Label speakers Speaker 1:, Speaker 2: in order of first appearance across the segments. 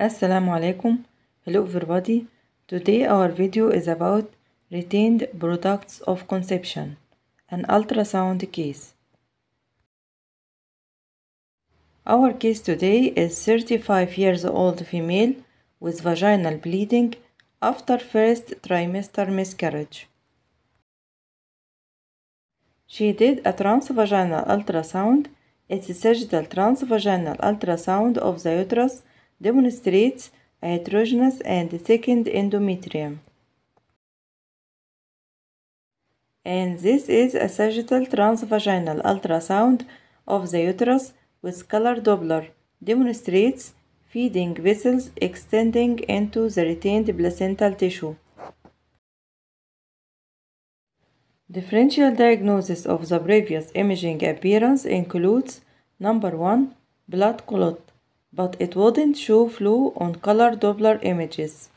Speaker 1: Assalamu alaikum. Hello everybody. Today our video is about retained products of conception, an ultrasound case. Our case today is 35 years old female with vaginal bleeding after first trimester miscarriage. She did a transvaginal ultrasound. It's a sagittal transvaginal ultrasound of the uterus demonstrates heterogenous and thickened endometrium. And this is a sagittal transvaginal ultrasound of the uterus with color Doppler demonstrates feeding vessels extending into the retained placental tissue. Differential diagnosis of the previous imaging appearance includes number 1 blood clot but it wouldn't show flow on color Doppler images.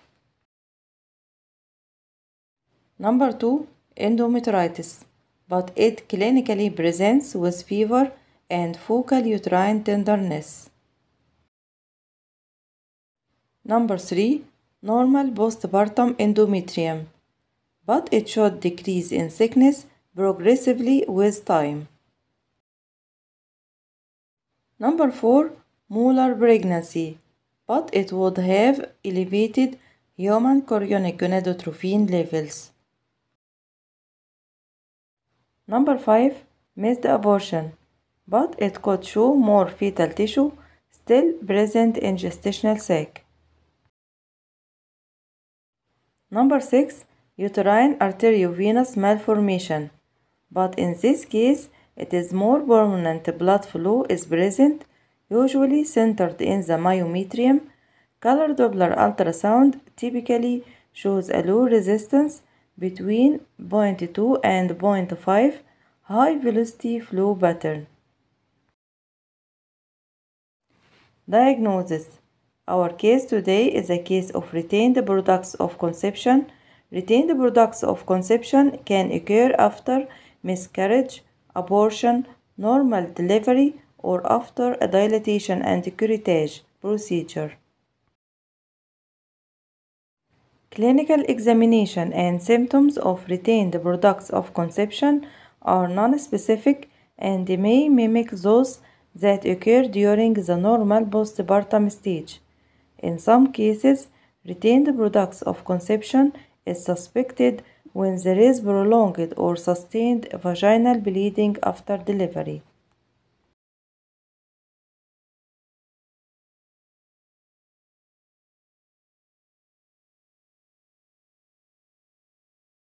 Speaker 1: Number 2. Endometritis, but it clinically presents with fever and focal uterine tenderness. Number 3. Normal postpartum endometrium, but it should decrease in thickness progressively with time. Number 4 molar pregnancy, but it would have elevated human chorionic gonadotrophin levels. Number 5. Missed abortion, but it could show more fetal tissue still present in gestational sac. Number 6. Uterine arteriovenous malformation, but in this case it is more permanent blood flow is present usually centered in the myometrium. Color Doppler ultrasound typically shows a low resistance between 0.2 and 0.5 high velocity flow pattern. Diagnosis Our case today is a case of retained products of conception. Retained products of conception can occur after miscarriage, abortion, normal delivery, or after a dilatation and curettage procedure. Clinical examination and symptoms of retained products of conception are non-specific and may mimic those that occur during the normal postpartum stage. In some cases, retained products of conception is suspected when there is prolonged or sustained vaginal bleeding after delivery.